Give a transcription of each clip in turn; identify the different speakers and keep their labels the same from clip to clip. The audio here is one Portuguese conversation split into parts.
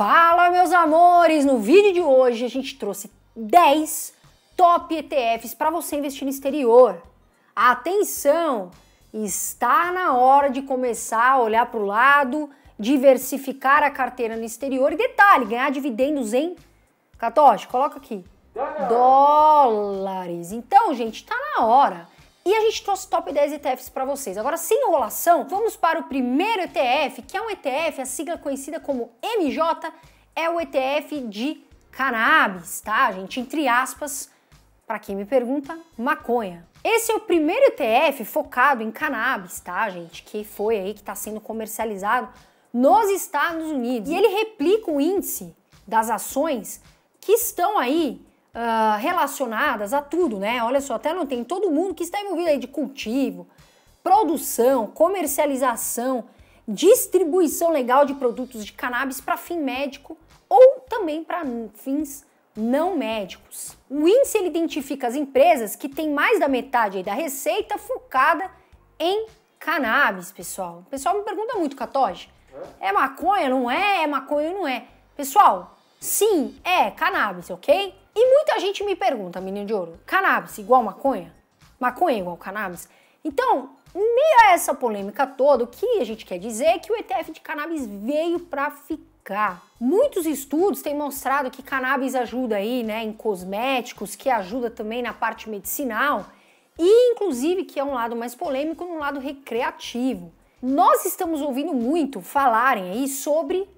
Speaker 1: Fala, meus amores! No vídeo de hoje a gente trouxe 10 top ETFs para você investir no exterior. Atenção! Está na hora de começar a olhar para o lado, diversificar a carteira no exterior e detalhe, ganhar dividendos em Catoche, coloca aqui. Dólares. Então, gente, está na hora e a gente trouxe top 10 ETFs para vocês. Agora, sem enrolação, vamos para o primeiro ETF, que é um ETF, a sigla conhecida como MJ, é o ETF de cannabis, tá, gente? Entre aspas, para quem me pergunta, maconha. Esse é o primeiro ETF focado em cannabis, tá, gente? Que foi aí que está sendo comercializado nos Estados Unidos. E ele replica o índice das ações que estão aí uh, relacionadas a tudo, né? Olha só, até não tem todo mundo que está envolvido aí de cultivo, produção, comercialização, distribuição legal de produtos de cannabis para fim médico ou também para fins não médicos. O índice ele identifica as empresas que têm mais da metade da receita focada em cannabis, pessoal. O pessoal me pergunta muito, Catoge. É maconha? Não é? É maconha? Não é? Pessoal, Sim, é cannabis, ok? E muita gente me pergunta, menino de ouro, cannabis igual maconha? Maconha é igual cannabis? Então, meio a essa polêmica toda, o que a gente quer dizer é que o ETF de cannabis veio para ficar. Muitos estudos têm mostrado que cannabis ajuda aí, né, em cosméticos, que ajuda também na parte medicinal e inclusive que é um lado mais polêmico, um lado recreativo. Nós estamos ouvindo muito falarem aí sobre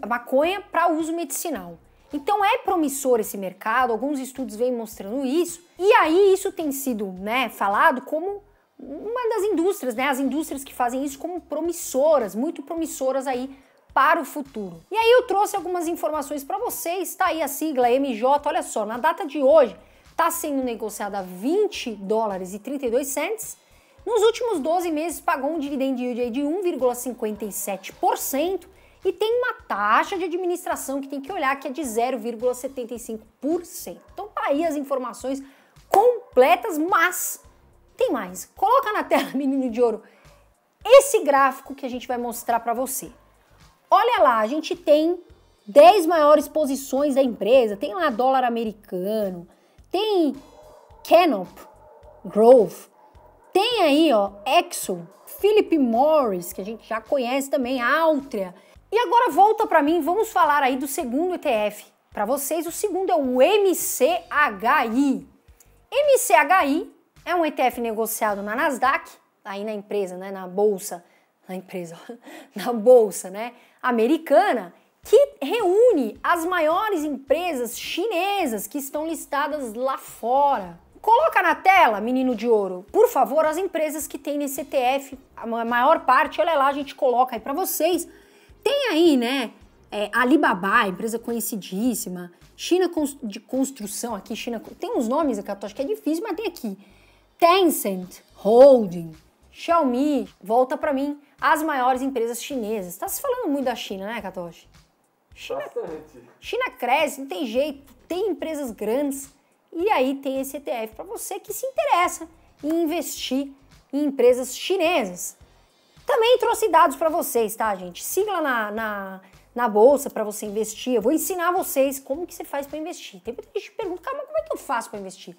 Speaker 1: a maconha para uso medicinal. Então é promissor esse mercado, alguns estudos vêm mostrando isso, e aí isso tem sido né, falado como uma das indústrias, né, as indústrias que fazem isso como promissoras, muito promissoras aí para o futuro. E aí eu trouxe algumas informações para vocês, está aí a sigla MJ, olha só, na data de hoje está sendo negociada a 20 dólares e 32 cents, nos últimos 12 meses pagou um dividend yield de 1,57%, e tem uma taxa de administração que tem que olhar que é de 0,75%. Então tá aí as informações completas, mas tem mais. Coloca na tela, menino de ouro, esse gráfico que a gente vai mostrar para você. Olha lá, a gente tem 10 maiores posições da empresa, tem lá dólar americano, tem Canop, Grove, tem aí, ó, Exxon, Philip Morris, que a gente já conhece também, Altria, e agora volta para mim, vamos falar aí do segundo ETF. Para vocês, o segundo é o MCHI. MCHI é um ETF negociado na Nasdaq, aí na empresa, né, na bolsa, na empresa, na bolsa, né, americana, que reúne as maiores empresas chinesas que estão listadas lá fora. Coloca na tela, menino de ouro, por favor, as empresas que tem nesse ETF, a maior parte, olha lá, a gente coloca aí para vocês tem aí, né? É, Alibaba, empresa conhecidíssima, China de construção aqui, China. Tem uns nomes aqui, acho que é difícil, mas tem aqui. Tencent, Holding, Xiaomi, volta para mim, as maiores empresas chinesas. Tá se falando muito da China, né, Katoshi? China, China cresce, não tem jeito, tem empresas grandes. E aí tem esse ETF para você que se interessa em investir em empresas chinesas. Também trouxe dados para vocês, tá, gente? Siga lá na, na, na bolsa para você investir. Eu vou ensinar vocês como que você faz para investir. Tem muita gente que pergunta, cara, mas como é que eu faço para investir?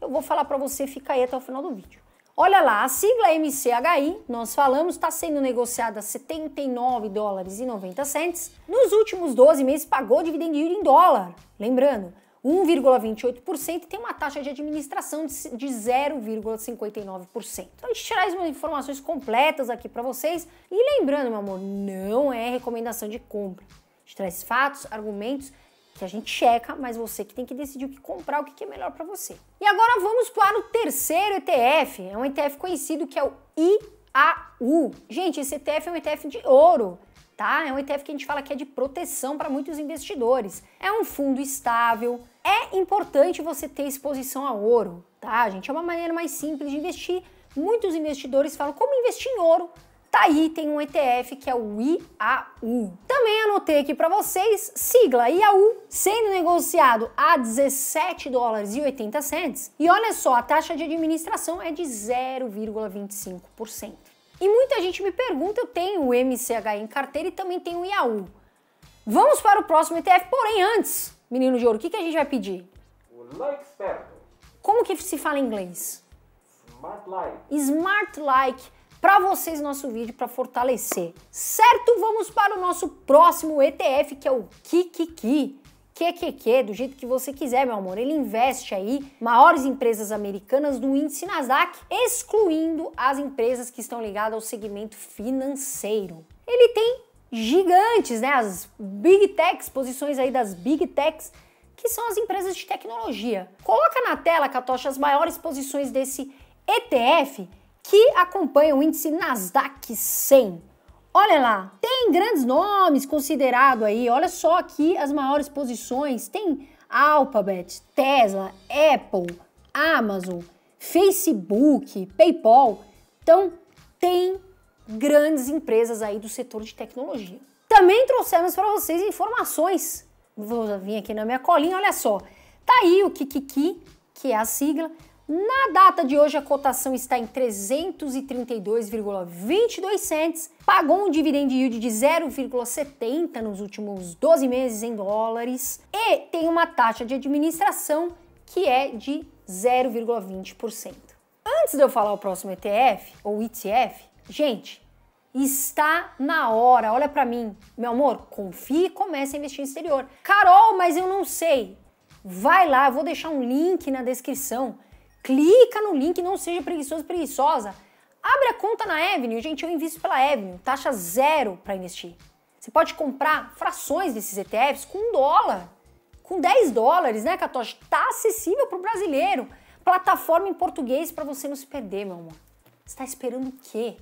Speaker 1: Eu vou falar para você, fica aí até o final do vídeo. Olha lá, a sigla MCHI, nós falamos, está sendo negociada a 79 dólares e 90 cents. Nos últimos 12 meses pagou dividendo em dólar. Lembrando, 1,28% e tem uma taxa de administração de 0,59%. Então a gente traz umas informações completas aqui para vocês e lembrando, meu amor, não é recomendação de compra. A gente traz fatos, argumentos que a gente checa, mas você que tem que decidir o que comprar, o que é melhor para você. E agora vamos para o terceiro ETF, é um ETF conhecido que é o IAU. Gente, esse ETF é um ETF de ouro. Tá? É um ETF que a gente fala que é de proteção para muitos investidores. É um fundo estável, é importante você ter exposição a ouro, tá, gente? É uma maneira mais simples de investir. Muitos investidores falam como investir em ouro. Tá aí, tem um ETF que é o IAU. Também anotei aqui para vocês, sigla IAU, sendo negociado a 17 dólares e 80 cents. E olha só, a taxa de administração é de 0,25%. E muita gente me pergunta, eu tenho o MCH em carteira e também tenho o IAU. Vamos para o próximo ETF, porém antes, Menino de ouro, o que, que a gente vai pedir? like Como que se fala em inglês? Smart like. Smart like para vocês nosso vídeo para fortalecer. Certo? Vamos para o nosso próximo ETF, que é o Kikiki. que, do jeito que você quiser, meu amor. Ele investe aí maiores empresas americanas do índice Nasdaq, excluindo as empresas que estão ligadas ao segmento financeiro. Ele tem gigantes, né? As big techs, posições aí das big techs, que são as empresas de tecnologia. Coloca na tela, Catocha, as maiores posições desse ETF que acompanha o índice Nasdaq 100. Olha lá, tem grandes nomes considerado aí. Olha só aqui as maiores posições. Tem Alphabet, Tesla, Apple, Amazon, Facebook, PayPal. Então, tem grandes empresas aí do setor de tecnologia. Também trouxemos para vocês informações. Vou vir aqui na minha colinha, olha só. Tá aí o Kikiki, que é a sigla. Na data de hoje a cotação está em 332,22 cents, pagou um dividend yield de 0,70 nos últimos 12 meses em dólares e tem uma taxa de administração que é de 0,20%. Antes de eu falar o próximo ETF ou ETF, gente, Está na hora. Olha para mim. Meu amor, confie e comece a investir em exterior. Carol, mas eu não sei. Vai lá, eu vou deixar um link na descrição. Clica no link, não seja preguiçoso, preguiçosa. Abre a conta na Avenue. Gente, eu invisto pela Avenue. Taxa zero para investir. Você pode comprar frações desses ETFs com um dólar. Com 10 dólares, né, Catoche? Tá acessível para o brasileiro. Plataforma em português para você não se perder, meu amor. Está esperando o quê?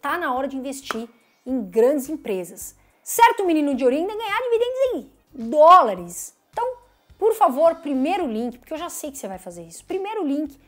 Speaker 1: Tá na hora de investir em grandes empresas. Certo, menino de Orinda ganhar dividendos em dólares. Então, por favor, primeiro link, porque eu já sei que você vai fazer isso. Primeiro link,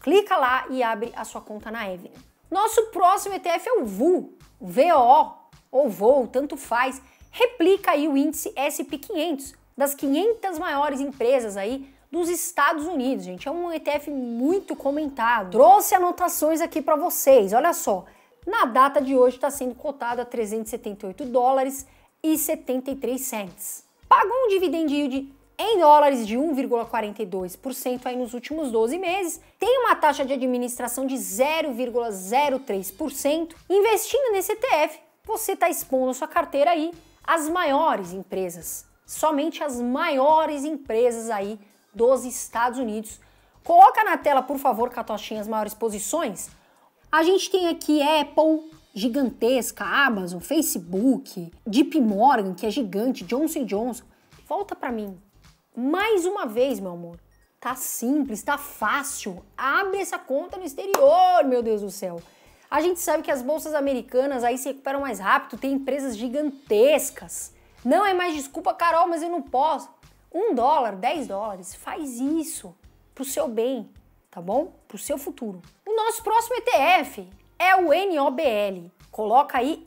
Speaker 1: clica lá e abre a sua conta na Avenue. Nosso próximo ETF é o VU, VO ou VOO, tanto faz. Replica aí o índice S&P 500, das 500 maiores empresas aí dos Estados Unidos, gente. É um ETF muito comentado. Trouxe anotações aqui para vocês. Olha só, na data de hoje está sendo cotado a 378 dólares e 73 cents. Pagou um dividend yield em dólares de 1,42% aí nos últimos 12 meses, tem uma taxa de administração de 0,03%. Investindo nesse ETF, você está expondo a sua carteira aí às maiores empresas, somente as maiores empresas aí dos Estados Unidos. Coloca na tela, por favor, Catochinha, as maiores posições. A gente tem aqui Apple, gigantesca, Amazon, Facebook, Deep Morgan, que é gigante, Johnson Johnson. Volta para mim. Mais uma vez, meu amor. Tá simples, tá fácil. Abre essa conta no exterior, meu Deus do céu. A gente sabe que as bolsas americanas aí se recuperam mais rápido, tem empresas gigantescas. Não é mais desculpa, Carol, mas eu não posso. Um dólar, dez dólares, faz isso pro seu bem tá bom? Para o seu futuro. O nosso próximo ETF é o NOBL. Coloca aí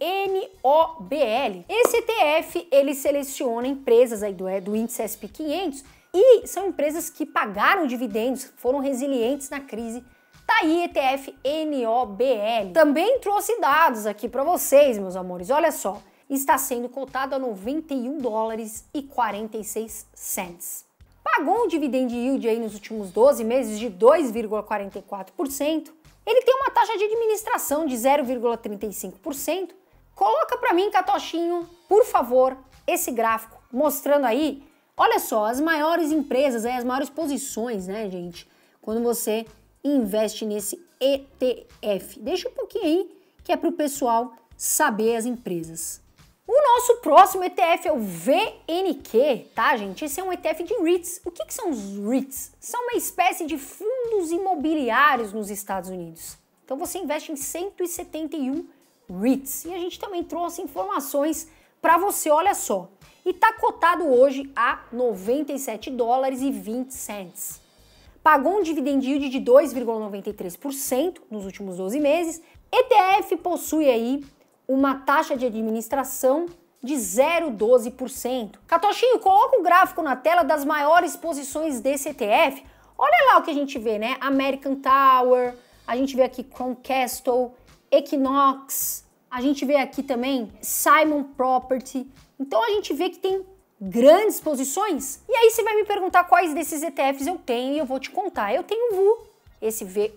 Speaker 1: NOBL. Esse ETF ele seleciona empresas aí do, é, do índice SP 500 e são empresas que pagaram dividendos, foram resilientes na crise Tá aí ETF NOBL. Também trouxe dados aqui para vocês, meus amores. Olha só, está sendo cotado a 91 dólares e 46 cents pagou um dividend yield aí nos últimos 12 meses de 2,44%, ele tem uma taxa de administração de 0,35%. Coloca para mim, Catochinho, por favor, esse gráfico mostrando aí, olha só, as maiores empresas, aí, né, as maiores posições, né, gente? Quando você investe nesse ETF. Deixa um pouquinho aí que é para o pessoal saber as empresas. O nosso próximo ETF é o VNQ, tá, gente? Esse é um ETF de REITs. O que, que são os REITs? São uma espécie de fundos imobiliários nos Estados Unidos. Então você investe em 171 REITs. E a gente também trouxe informações para você, olha só. E tá cotado hoje a 97 dólares e 20 cents. Pagou um dividend yield de 2,93% nos últimos 12 meses. ETF possui aí uma taxa de administração de 0,12%. Catochinho, coloca o um gráfico na tela das maiores posições desse ETF. Olha lá o que a gente vê, né? American Tower, a gente vê aqui Croncastle, Equinox, a gente vê aqui também Simon Property. Então a gente vê que tem grandes posições. E aí você vai me perguntar quais desses ETFs eu tenho e eu vou te contar. Eu tenho o VU, esse VOO,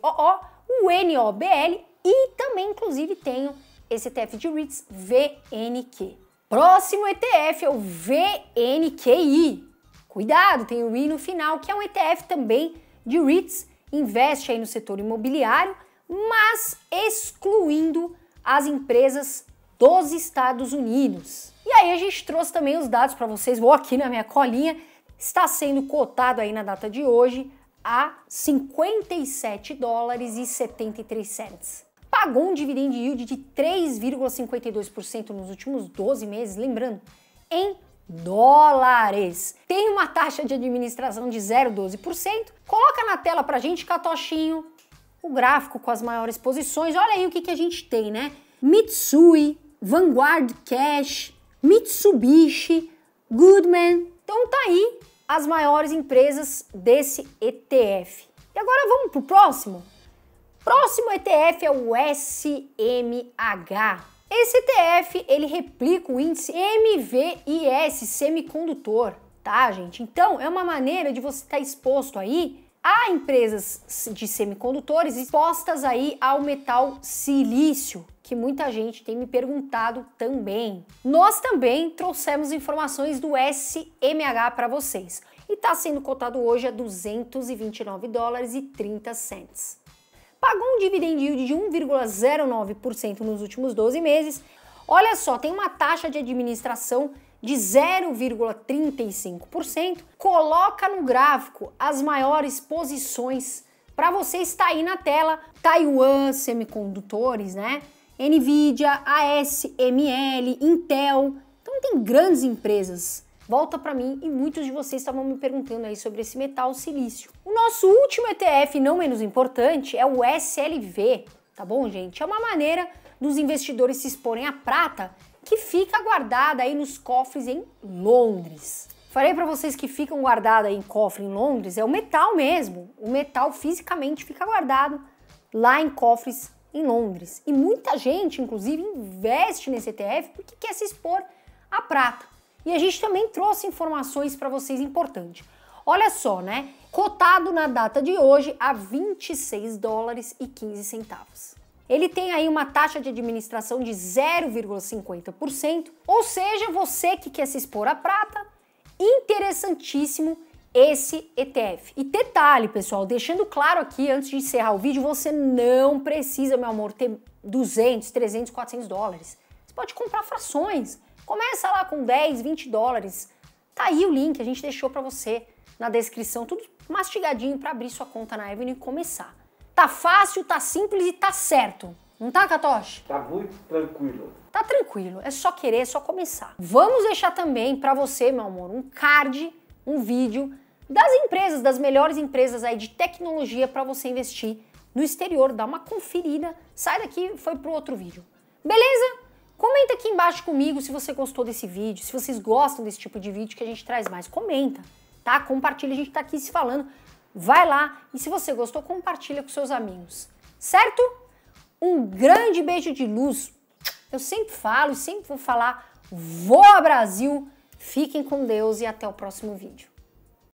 Speaker 1: o NOBL e também inclusive tenho esse ETF de REITs VNQ. Próximo ETF é o VNQI. Cuidado, tem o I no final, que é um ETF também de REITs, investe aí no setor imobiliário, mas excluindo as empresas dos Estados Unidos. E aí a gente trouxe também os dados para vocês, vou aqui na minha colinha, está sendo cotado aí na data de hoje a 57 dólares e 73 cents pagou um dividend yield de 3,52% nos últimos 12 meses, lembrando, em dólares. Tem uma taxa de administração de 0,12%. Coloca na tela pra gente, Catochinho, o gráfico com as maiores posições. Olha aí o que, que a gente tem, né? Mitsui, Vanguard Cash, Mitsubishi, Goodman. Então tá aí as maiores empresas desse ETF. E agora vamos pro próximo? Próximo ETF é o SMH. Esse ETF, ele replica o índice MVIS semicondutor, tá, gente? Então, é uma maneira de você estar tá exposto aí a empresas de semicondutores expostas aí ao metal silício, que muita gente tem me perguntado também. Nós também trouxemos informações do SMH para vocês. E está sendo cotado hoje a 229 dólares e 30 cents pagou um dividend yield de 1,09% nos últimos 12 meses. Olha só, tem uma taxa de administração de 0,35%. Coloca no gráfico as maiores posições para você estar aí na tela. Taiwan Semicondutores, né? Nvidia, ASML, Intel. Então tem grandes empresas volta para mim e muitos de vocês estavam me perguntando aí sobre esse metal silício. O nosso último ETF, não menos importante, é o SLV, tá bom, gente? É uma maneira dos investidores se exporem à prata que fica guardada aí nos cofres em Londres. Falei para vocês que ficam guardada em cofre em Londres, é o metal mesmo. O metal fisicamente fica guardado lá em cofres em Londres. E muita gente, inclusive, investe nesse ETF porque quer se expor à prata. E a gente também trouxe informações para vocês importantes. Olha só, né? Cotado na data de hoje a 26 dólares e 15 centavos. Ele tem aí uma taxa de administração de 0,50%, ou seja, você que quer se expor à prata, interessantíssimo esse ETF. E detalhe, pessoal, deixando claro aqui antes de encerrar o vídeo, você não precisa, meu amor, ter 200, 300, 400 dólares. Você pode comprar frações. Começa lá com 10, 20 dólares. Tá aí o link, a gente deixou para você na descrição, tudo mastigadinho para abrir sua conta na Avenue e começar. Tá fácil, tá simples e tá certo. Não tá, Katoshi? Tá muito tranquilo. Tá tranquilo, é só querer, é só começar. Vamos deixar também para você, meu amor, um card, um vídeo das empresas, das melhores empresas aí de tecnologia para você investir no exterior, dá uma conferida. Sai daqui, foi pro outro vídeo. Beleza? Comenta aqui embaixo comigo se você gostou desse vídeo, se vocês gostam desse tipo de vídeo que a gente traz mais. Comenta, tá? Compartilha, a gente tá aqui se falando. Vai lá e se você gostou, compartilha com seus amigos, certo? Um grande beijo de luz. Eu sempre falo e sempre vou falar. Voa Brasil! Fiquem com Deus e até o próximo vídeo.